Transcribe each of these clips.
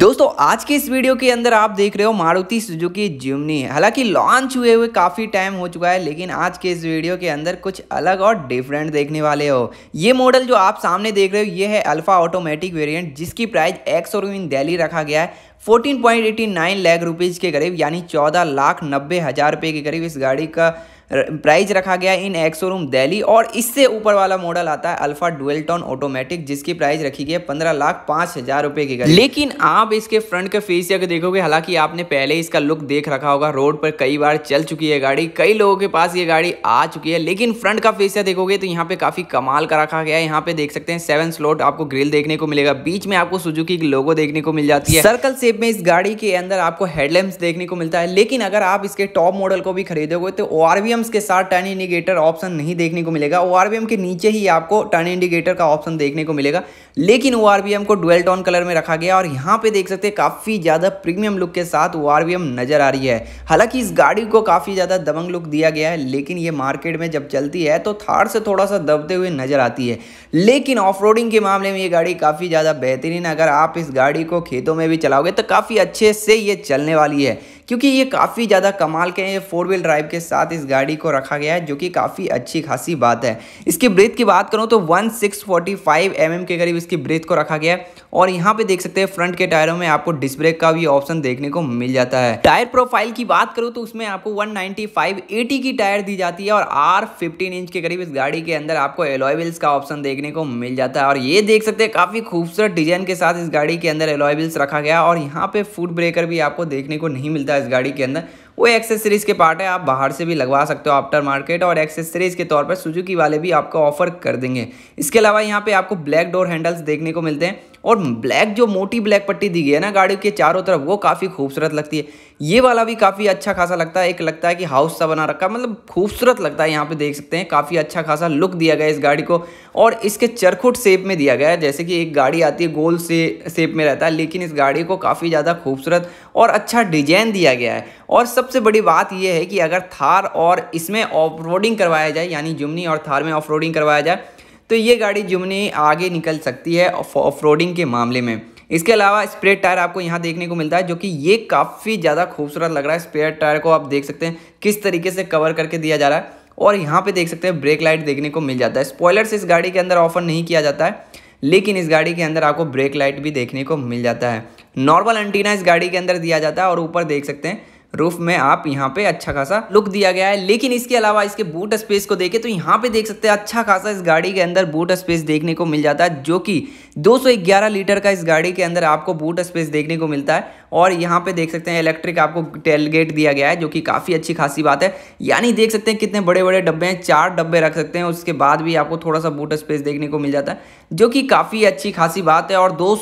दोस्तों आज के इस वीडियो के अंदर आप देख रहे हो मारुति सुजुकी जिमनी है हालांकि लॉन्च हुए हुए काफ़ी टाइम हो चुका है लेकिन आज के इस वीडियो के अंदर कुछ अलग और डिफरेंट देखने वाले हो ये मॉडल जो आप सामने देख रहे हो ये है अल्फा ऑटोमेटिक वेरिएंट जिसकी प्राइस एक्स और इन दिल्ली रखा गया है 14.89 पॉइंट रुपीज़ के करीब यानी चौदह लाख नब्बे हज़ार रुपये के करीब इस गाड़ी का प्राइस रखा गया इन एक्स शोरूम दिल्ली और इससे ऊपर वाला मॉडल आता है अल्फा डुएल्टॉन ऑटोमेटिक जिसकी प्राइस रखी गई है पंद्रह लाख पाँच हज़ार रुपये की लेकिन आप इसके फ्रंट के फेस अगर देखोगे हालांकि आपने पहले इसका लुक देख रखा होगा रोड पर कई बार चल चुकी है गाड़ी कई लोगों के पास ये गाड़ी आ चुकी है लेकिन फ्रंट का फेसिया देखोगे तो यहाँ पे काफ़ी कमाल का रखा गया है यहाँ पे देख सकते हैं सेवन स्लोट आपको ग्रिल देखने को मिलेगा बीच में आपको सुजुकी की लोगो देखने को मिल जाती है सर्कल शेप में इस गाड़ी के अंदर आपको हेडलैम्प देखने को मिलता है लेकिन अगर आप इसके टॉप मॉडल को भी खरीदोगे तो ओ आरबीएम्स के साथ टर्न इंडिकेटर ऑप्शन नहीं देखने को मिलेगा ओ के नीचे ही आपको टर्न इंडिकेटर का ऑप्शन देखने को मिलेगा लेकिन ओ को डुअल टोन कलर में रखा गया और यहाँ पे देख सकते हैं काफ़ी ज़्यादा प्रीमियम लुक के साथ ओ नज़र आ रही है हालांकि इस गाड़ी को काफ़ी ज़्यादा दबंग लुक दिया गया है लेकिन ये मार्केट में जब चलती है तो थार से थोड़ा सा दबते हुए नज़र आती है लेकिन ऑफ के मामले में ये गाड़ी काफ़ी ज़्यादा बेहतरीन अगर आप इस गाड़ी को खेतों में भी चलाओगे तो काफ़ी अच्छे से ये चलने वाली है क्योंकि ये काफ़ी ज़्यादा कमाल के हैं ये फोर व्हील ड्राइव के साथ इस गाड़ी को रखा गया है जो कि काफ़ी अच्छी खासी बात है इसकी ब्रेथ की बात करूँ तो वन सिक्स mm के करीब इसकी ब्रेथ को रखा गया है और यहाँ पे देख सकते हैं फ्रंट के टायरों में आपको डिस्क ब्रेक का भी ऑप्शन देखने को मिल जाता है टायर प्रोफाइल की बात करूँ तो उसमें आपको 195 एटी की टायर दी जाती है और आर 15 इंच के करीब इस गाड़ी के अंदर आपको एलॉयबिल्स का ऑप्शन देखने को मिल जाता है और ये देख सकते हैं काफ़ी खूबसूरत डिजाइन के साथ इस गाड़ी के अंदर एलोएबल्स रखा गया और यहाँ पे फूड ब्रेकर भी आपको देखने को नहीं मिलता था इस गाड़ी के अंदर वो एक्सेसरीज़ के पार्ट है आप बाहर से भी लगवा सकते हो आफ्टर मार्केट और एक्सेसरीज़ के तौर पर सुजुकी वाले भी आपको ऑफर कर देंगे इसके अलावा यहाँ पे आपको ब्लैक डोर हैंडल्स देखने को मिलते हैं और ब्लैक जो मोटी ब्लैक पट्टी दी गई है ना गाड़ी के चारों तरफ वो काफ़ी खूबसूरत लगती है ये वाला भी काफ़ी अच्छा खासा लगता है एक लगता है कि हाउस सा बना रखा मतलब खूबसूरत लगता है यहाँ पे देख सकते हैं काफ़ी अच्छा खासा लुक दिया गया इस गाड़ी को और इसके चरखुट शेप में दिया गया है जैसे कि एक गाड़ी आती है गोल से शेप में रहता है लेकिन इस गाड़ी को काफ़ी ज़्यादा खूबसूरत और अच्छा डिजाइन दिया गया है और सब सबसे बड़ी बात यह है कि अगर थार और इसमें ऑफ रोडिंग करवाया जाए यानी जुमनी और थार में ऑफ रोडिंग करवाया जाए तो ये गाड़ी जुमनी आगे निकल सकती है ऑफ रोडिंग के मामले में इसके अलावा स्प्रेड टायर आपको यहाँ देखने को मिलता है जो कि ये काफ़ी ज़्यादा खूबसूरत लग रहा है स्प्रेड टायर को आप देख सकते हैं किस तरीके से कवर करके दिया जा रहा है और यहाँ पे देख सकते हैं ब्रेक लाइट देखने को मिल जाता है स्पॉयलर इस गाड़ी के अंदर ऑफर नहीं किया जाता है लेकिन इस गाड़ी के अंदर आपको ब्रेक लाइट भी देखने को मिल जाता है नॉर्मल एंटीना इस गाड़ी के अंदर दिया जाता है और ऊपर देख सकते हैं रूफ में आप यहाँ पे अच्छा खासा लुक दिया गया है लेकिन इसके अलावा इसके बूट स्पेस को देखें तो यहाँ पे देख सकते हैं अच्छा खासा इस गाड़ी के अंदर बूट स्पेस देखने को मिल जाता है जो कि 211 लीटर का इस गाड़ी के अंदर आपको बूट स्पेस देखने को मिलता है और यहाँ पे देख सकते हैं इलेक्ट्रिक आपको टेलगेट दिया गया है जो कि काफ़ी अच्छी खासी बात है यानी देख सकते हैं कितने बड़े बड़े डब्बे हैं चार डब्बे रख सकते हैं उसके बाद भी आपको थोड़ा सा बूट स्पेस देखने को मिल जाता है जो कि काफ़ी अच्छी खासी बात है और दो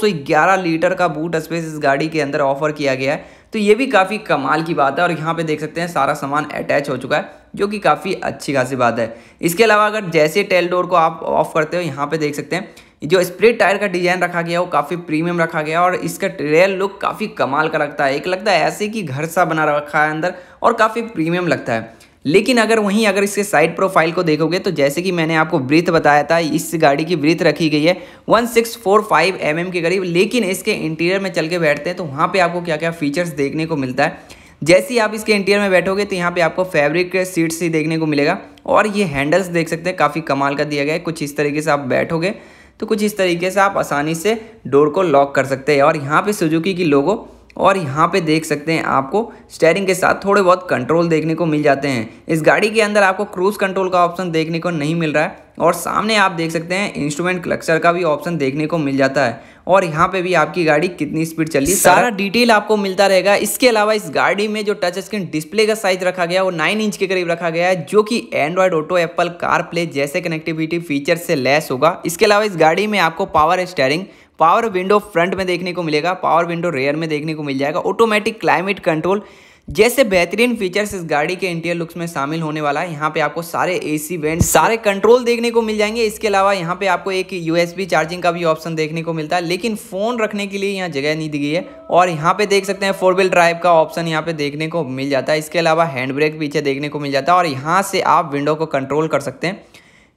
लीटर का बूट स्पेस इस गाड़ी के अंदर ऑफर किया गया है तो ये भी काफ़ी कमाल की बात है और यहाँ पे देख सकते हैं सारा सामान अटैच हो चुका है जो कि काफ़ी अच्छी खासी बात है इसके अलावा अगर जैसे टेल डोर को आप ऑफ करते हो यहाँ पे देख सकते हैं जो स्प्रिट टायर का डिज़ाइन रखा गया वो काफ़ी प्रीमियम रखा गया और इसका ट्रेल लुक काफ़ी कमाल का लगता है एक लगता है ऐसे कि घर सा बना रखा है अंदर और काफ़ी प्रीमियम लगता है लेकिन अगर वहीं अगर इसके साइड प्रोफाइल को देखोगे तो जैसे कि मैंने आपको ब्रीथ बताया था इस गाड़ी की ब्रीथ रखी गई है 1645 सिक्स mm के करीब लेकिन इसके इंटीरियर में चल के बैठते हैं तो वहाँ पे आपको क्या क्या फीचर्स देखने को मिलता है जैसे ही आप इसके इंटीरियर में बैठोगे तो यहाँ पर आपको फैब्रिक के सीट्स ही देखने को मिलेगा और ये हैंडल्स देख सकते हैं काफ़ी कमाल का दिया गया है कुछ इस तरीके से आप बैठोगे तो कुछ इस तरीके से आप आसानी से डोर को लॉक कर सकते हैं और यहाँ पर सुजुकी की लोगों और यहाँ पे देख सकते हैं आपको स्टेयरिंग के साथ थोड़े बहुत कंट्रोल देखने को मिल जाते हैं इस गाड़ी के अंदर आपको क्रूज़ कंट्रोल का ऑप्शन देखने को नहीं मिल रहा है और सामने आप देख सकते हैं इंस्ट्रूमेंट क्लक्चर का भी ऑप्शन देखने को मिल जाता है और यहाँ पे भी आपकी गाड़ी कितनी स्पीड चल रही है सारा डिटेल आपको मिलता रहेगा इसके अलावा इस गाड़ी में जो टच स्क्रीन डिस्प्ले का साइज रखा गया वो नाइन इंच के करीब रखा गया है जो कि एंड्रॉयड ऑटो एप्पल कार जैसे कनेक्टिविटी फीचर से लेस होगा इसके अलावा इस गाड़ी में आपको power steering power window front में देखने को मिलेगा पावर विंडो रेयर में देखने को मिल जाएगा ऑटोमेटिक क्लाइमेट कंट्रोल जैसे बेहतरीन फीचर्स इस गाड़ी के इंटीरियर लुक्स में शामिल होने वाला है यहाँ पे आपको सारे एसी वेंट सारे कंट्रोल देखने को मिल जाएंगे इसके अलावा यहाँ पे आपको एक यूएसबी चार्जिंग का भी ऑप्शन देखने को मिलता है लेकिन फ़ोन रखने के लिए यहाँ जगह नहीं दी गई है और यहाँ पे देख सकते हैं फोर व्हील ड्राइव का ऑप्शन यहाँ पे देखने को मिल जाता है इसके अलावा हैंड ब्रेक पीछे देखने को मिल जाता है और यहाँ से आप विंडो को कंट्रोल कर सकते हैं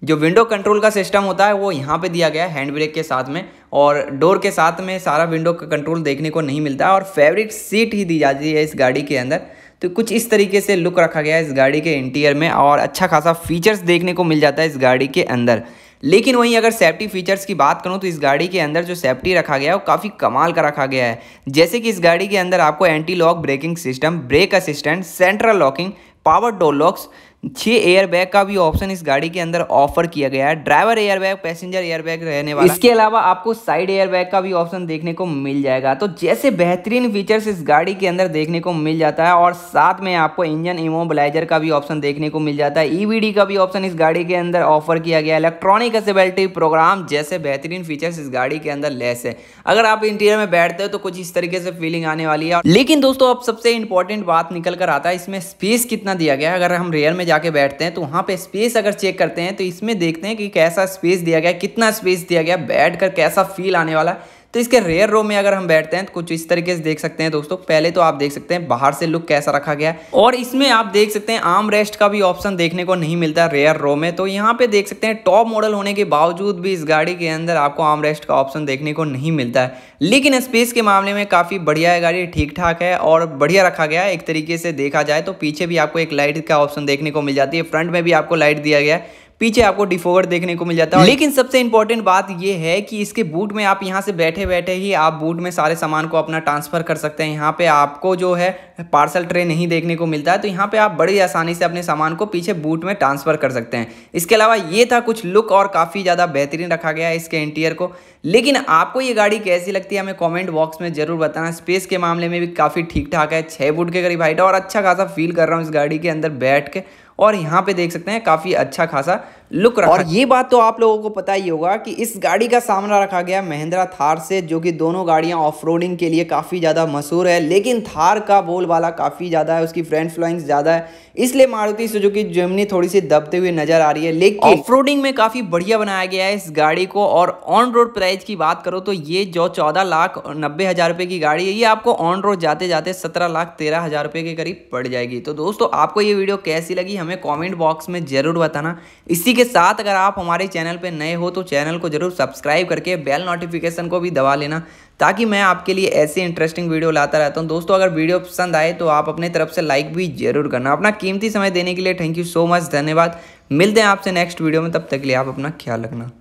जो विंडो कंट्रोल का सिस्टम होता है वो यहाँ पे दिया गया है हैंड ब्रेक के साथ में और डोर के साथ में सारा विंडो का कंट्रोल देखने को नहीं मिलता और फेवरेट सीट ही दी जाती है इस गाड़ी के अंदर तो कुछ इस तरीके से लुक रखा गया है इस गाड़ी के इंटीरियर में और अच्छा खासा फीचर्स देखने को मिल जाता है इस गाड़ी के अंदर लेकिन वहीं अगर सेफ्टी फीचर्स की बात करूं तो इस गाड़ी के अंदर जो सेफ्टी रखा गया है वो काफ़ी कमाल का रखा गया है जैसे कि इस गाड़ी के अंदर आपको anti lock braking system brake assistant central locking power door locks air airbag का भी ऑप्शन इस गाड़ी के अंदर ऑफर किया गया है ड्राइवर एयरबैग पैसेंजर एयरबैग रहने वाला इसके अलावा आपको साइड एयरबैग का भी ऑप्शन देखने को मिल जाएगा तो जैसे बेहतरीन फीचर्स इस गाड़ी के अंदर देखने को मिल जाता है और साथ में आपको इंजन इमोबलाइजर का भी ऑप्शन देखने को मिल जाता है ईवीडी e का भी ऑप्शन इस गाड़ी के अंदर ऑफर किया गया इलेक्ट्रॉनिक असेबिलिटी प्रोग्राम जैसे बेहतरीन फीचर्स इस गाड़ी के अंदर लेस है अगर आप इंटीरियर में बैठते हो तो कुछ इस तरीके से फीलिंग आने वाली है लेकिन दोस्तों अब सबसे इंपॉर्टेंट बात निकल कर आता है इसमें स्पेस कितना दिया गया अगर हम रेयर में जाके बैठते हैं तो वहाँ पे स्पेस अगर चेक करते हैं तो इसमें देखते हैं कि कैसा स्पेस दिया गया कितना स्पेस दिया गया बैठ कर कैसा फील आने वाला तो इसके रेयर रो में अगर हम बैठते हैं तो कुछ इस तरीके से देख सकते हैं दोस्तों पहले तो आप देख सकते हैं बाहर से लुक कैसा रखा गया है और इसमें आप देख सकते हैं आर्म रेस्ट का भी ऑप्शन देखने को नहीं मिलता रेयर रो में तो यहाँ पे देख सकते हैं टॉप मॉडल होने के बावजूद भी इस गाड़ी के अंदर आपको आर्म रेस्ट का ऑप्शन देखने को नहीं मिलता है लेकिन स्पेस के मामले में काफ़ी बढ़िया है गाड़ी ठीक ठाक है और बढ़िया रखा गया है एक तरीके से देखा जाए तो पीछे भी आपको एक लाइट का ऑप्शन देखने को मिल जाती है फ्रंट में भी आपको लाइट दिया गया है पीछे आपको डिफोवर देखने को मिल जाता है लेकिन सबसे इंपॉर्टेंट बात यह है कि इसके बूट में आप यहाँ से बैठे बैठे ही आप बूट में सारे सामान को अपना ट्रांसफर कर सकते हैं यहाँ पे आपको जो है पार्सल ट्रे नहीं देखने को मिलता है तो यहाँ पे आप बड़ी आसानी से अपने सामान को पीछे बूट में ट्रांसफर कर सकते हैं इसके अलावा ये था कुछ लुक और काफ़ी ज़्यादा बेहतरीन रखा गया है इसके इंटीरियर को लेकिन आपको ये गाड़ी कैसी लगती है हमें कॉमेंट बॉक्स में ज़रूर बताना स्पेस के मामले में भी काफ़ी ठीक ठाक है छह फुट के करीब हाइट और अच्छा खासा फील कर रहा हूँ इस गाड़ी के अंदर बैठ के और यहाँ पे देख सकते हैं काफ़ी अच्छा खासा लुक रखा और ये बात तो आप लोगों को पता ही होगा कि इस गाड़ी का सामना रखा गया महिंद्रा थार से जो कि दोनों गाड़ियां ऑफ के लिए काफ़ी ज़्यादा मशहूर है लेकिन थार का बोलबाला काफ़ी ज़्यादा है उसकी फ्रेंड फ्लोइंग ज़्यादा है इसलिए मारुति सुजुकी जेमनी थोड़ी सी दबते हुए नजर आ रही है लेकिन ऑफ में काफ़ी बढ़िया बनाया गया है इस गाड़ी को और ऑन रोड प्राइस की बात करो तो ये जो चौदह लाख नब्बे हज़ार रुपए की गाड़ी है ये आपको ऑन रोड जाते जाते सत्रह लाख तेरह हज़ार रुपए के करीब पड़ जाएगी तो दोस्तों आपको ये वीडियो कैसी लगी हमें कॉमेंट बॉक्स में ज़रूर बताना इसी के साथ अगर आप हमारे चैनल पर नए हो तो चैनल को जरूर सब्सक्राइब करके बेल नोटिफिकेशन को भी दबा लेना ताकि मैं आपके लिए ऐसी इंटरेस्टिंग वीडियो लाता रहता हूँ दोस्तों अगर वीडियो पसंद आए तो आप अपने तरफ से लाइक भी जरूर करना अपना कीमती समय देने के लिए थैंक यू सो मच धन्यवाद मिलते हैं आपसे नेक्स्ट वीडियो में तब तक के लिए आप अपना ख्याल रखना